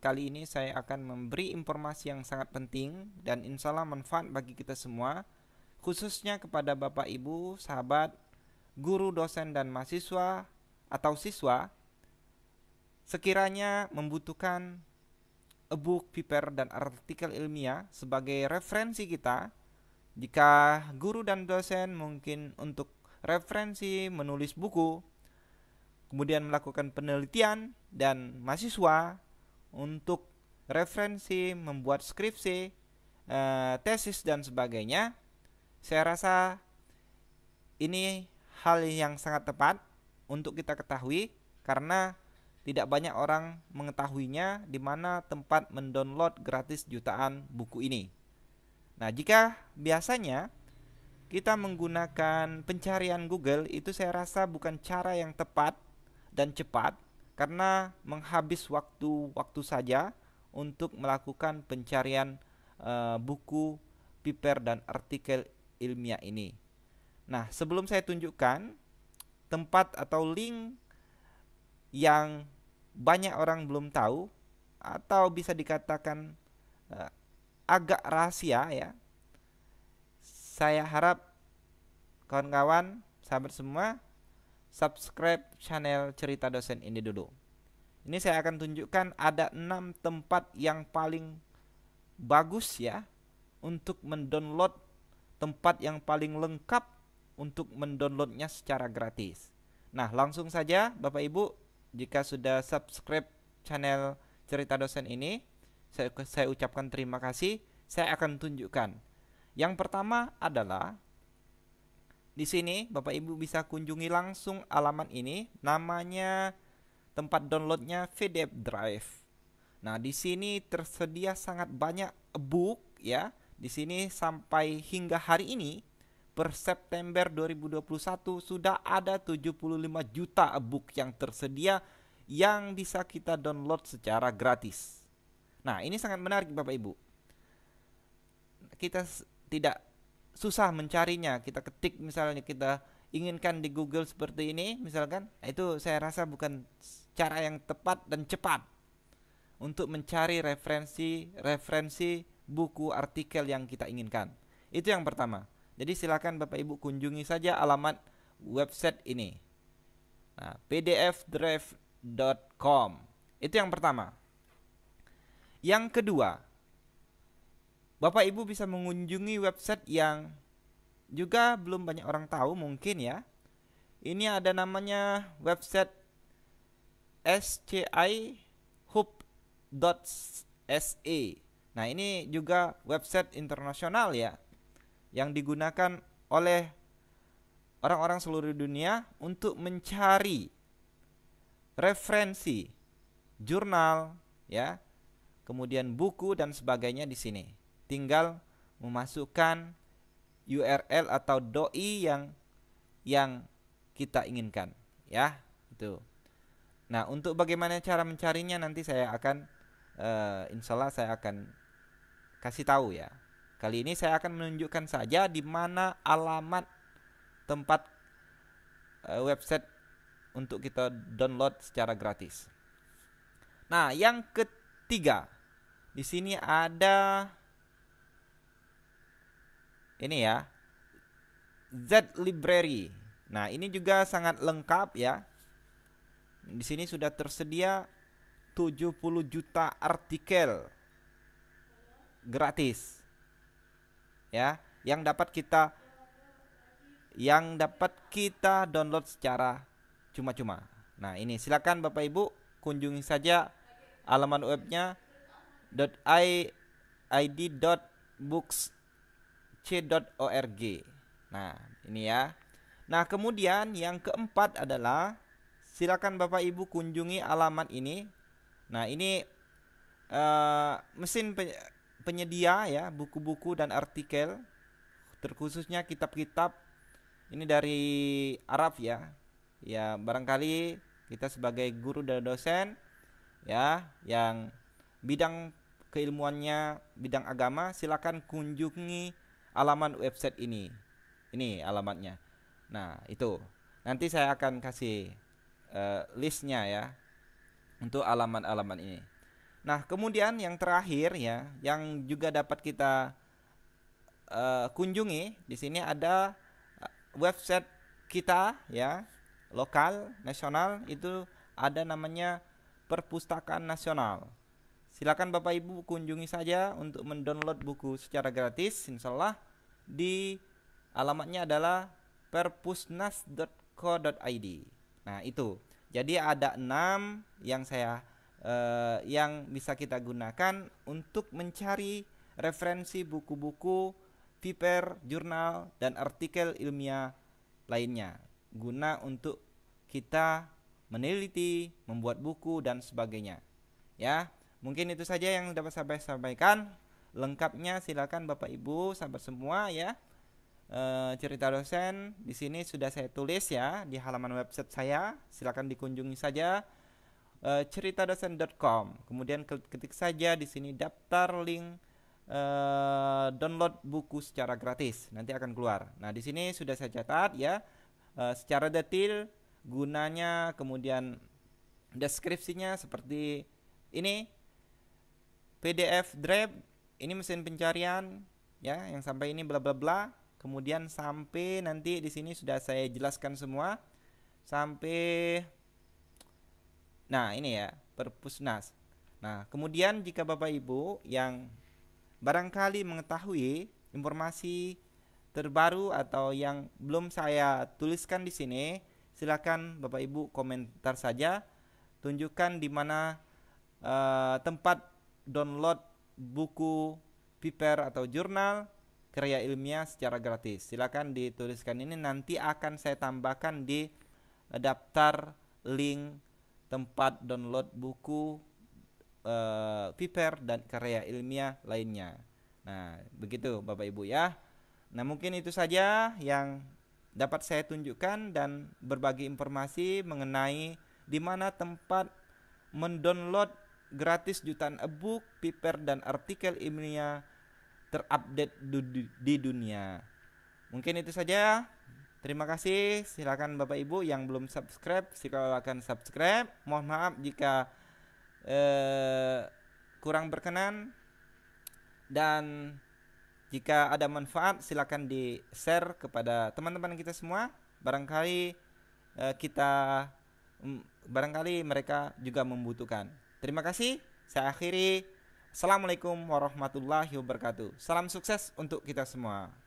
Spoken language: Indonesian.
Kali ini saya akan memberi informasi yang sangat penting dan insya Allah manfaat bagi kita semua, khususnya kepada Bapak Ibu, sahabat, guru, dosen, dan mahasiswa atau siswa. Sekiranya membutuhkan e book, paper, dan artikel ilmiah sebagai referensi kita, jika guru dan dosen mungkin untuk referensi menulis buku, kemudian melakukan penelitian, dan mahasiswa untuk referensi, membuat skripsi, e, tesis dan sebagainya. Saya rasa ini hal yang sangat tepat untuk kita ketahui karena tidak banyak orang mengetahuinya di mana tempat mendownload gratis jutaan buku ini. Nah, jika biasanya kita menggunakan pencarian Google itu saya rasa bukan cara yang tepat dan cepat karena menghabis waktu-waktu saja untuk melakukan pencarian e, buku, paper dan artikel ilmiah ini. Nah, sebelum saya tunjukkan tempat atau link yang banyak orang belum tahu atau bisa dikatakan e, agak rahasia ya. Saya harap kawan-kawan, sahabat semua subscribe channel Cerita Dosen ini dulu. Ini saya akan tunjukkan ada enam tempat yang paling bagus ya untuk mendownload tempat yang paling lengkap untuk mendownloadnya secara gratis. Nah, langsung saja Bapak Ibu jika sudah subscribe channel Cerita Dosen ini, saya, saya ucapkan terima kasih. Saya akan tunjukkan. Yang pertama adalah di sini Bapak Ibu bisa kunjungi langsung alaman ini, namanya tempat downloadnya VDF Drive. Nah, di sini tersedia sangat banyak book ya. Di sini sampai hingga hari ini per September 2021 sudah ada 75 juta e-book yang tersedia yang bisa kita download secara gratis. Nah, ini sangat menarik Bapak Ibu. Kita tidak susah mencarinya kita ketik misalnya kita inginkan di Google seperti ini misalkan nah, itu saya rasa bukan cara yang tepat dan cepat untuk mencari referensi referensi buku artikel yang kita inginkan itu yang pertama jadi silakan Bapak Ibu kunjungi saja alamat website ini nah, pdfdrive.com itu yang pertama yang kedua Bapak Ibu bisa mengunjungi website yang juga belum banyak orang tahu mungkin ya. Ini ada namanya website scihub.se. Nah, ini juga website internasional ya yang digunakan oleh orang-orang seluruh dunia untuk mencari referensi jurnal ya, kemudian buku dan sebagainya di sini tinggal memasukkan URL atau doi yang yang kita inginkan ya itu nah untuk bagaimana cara mencarinya nanti saya akan uh, eh, insyaallah saya akan kasih tahu ya kali ini saya akan menunjukkan saja di mana alamat tempat uh, website untuk kita download secara gratis nah yang ketiga di sini ada ini ya Z Library. Nah, ini juga sangat lengkap ya. Di sini sudah tersedia 70 juta artikel gratis. Ya, yang dapat kita yang dapat kita download secara cuma-cuma. Nah, ini silakan Bapak Ibu kunjungi saja alaman webnya id books c.org. Nah, ini ya. Nah, kemudian yang keempat adalah silakan Bapak Ibu kunjungi alamat ini. Nah, ini uh, mesin penyedia ya buku-buku dan artikel terkhususnya kitab-kitab ini dari Arab ya. Ya, barangkali kita sebagai guru dan dosen ya yang bidang keilmuannya bidang agama silakan kunjungi alaman website ini. Ini alamatnya. Nah, itu. Nanti saya akan kasih uh, listnya ya untuk alamat-alamat ini. Nah, kemudian yang terakhir ya, yang juga dapat kita uh, kunjungi di sini ada eh, website kita ya, lokal, nasional itu ada namanya Perpustakaan Nasional. Silakan Bapak Ibu kunjungi saja untuk mendownload buku secara gratis, insyaallah di alamatnya adalah perpusnas.co.id. Nah, itu. Jadi ada enam yang saya uh, yang bisa kita gunakan untuk mencari referensi buku-buku, paper, jurnal dan artikel ilmiah lainnya guna untuk kita meneliti, membuat buku dan sebagainya. Ya, mungkin itu saja yang dapat saya sampaikan. Lengkapnya silakan Bapak Ibu, sahabat semua ya. E, cerita dosen di sini sudah saya tulis ya di halaman website saya. Silakan dikunjungi saja e, eh, ceritadosen.com. Kemudian ketik saja di sini daftar link e, download buku secara gratis. Nanti akan keluar. Nah, di sini sudah saya catat ya e, secara detail gunanya kemudian deskripsinya seperti ini PDF drive ini mesin pencarian ya yang sampai ini bla bla bla kemudian sampai nanti di sini sudah saya jelaskan semua sampai nah ini ya perpusnas nah kemudian jika bapak ibu yang barangkali mengetahui informasi terbaru atau yang belum saya tuliskan di sini silakan bapak ibu komentar saja tunjukkan di mana uh, tempat download buku paper atau jurnal karya ilmiah secara gratis. Silakan dituliskan ini nanti akan saya tambahkan di eh, daftar link tempat download buku uh, paper dan karya ilmiah lainnya. Nah, begitu Bapak Ibu ya. Nah, mungkin itu saja yang dapat saya tunjukkan dan berbagi informasi mengenai di mana tempat mendownload gratis jutaan e-book, paper dan artikel ilmiah terupdate du- di dunia. Mungkin itu saja. Terima kasih. Silakan Bapak Ibu yang belum subscribe, silakan subscribe. Mohon maaf jika eh, kurang berkenan dan jika ada manfaat silakan di share kepada teman-teman kita semua. Barangkali eh, kita barangkali mereka juga membutuhkan. Terima kasih. Saya akhiri. Assalamualaikum warahmatullahi wabarakatuh. Salam sukses untuk kita semua.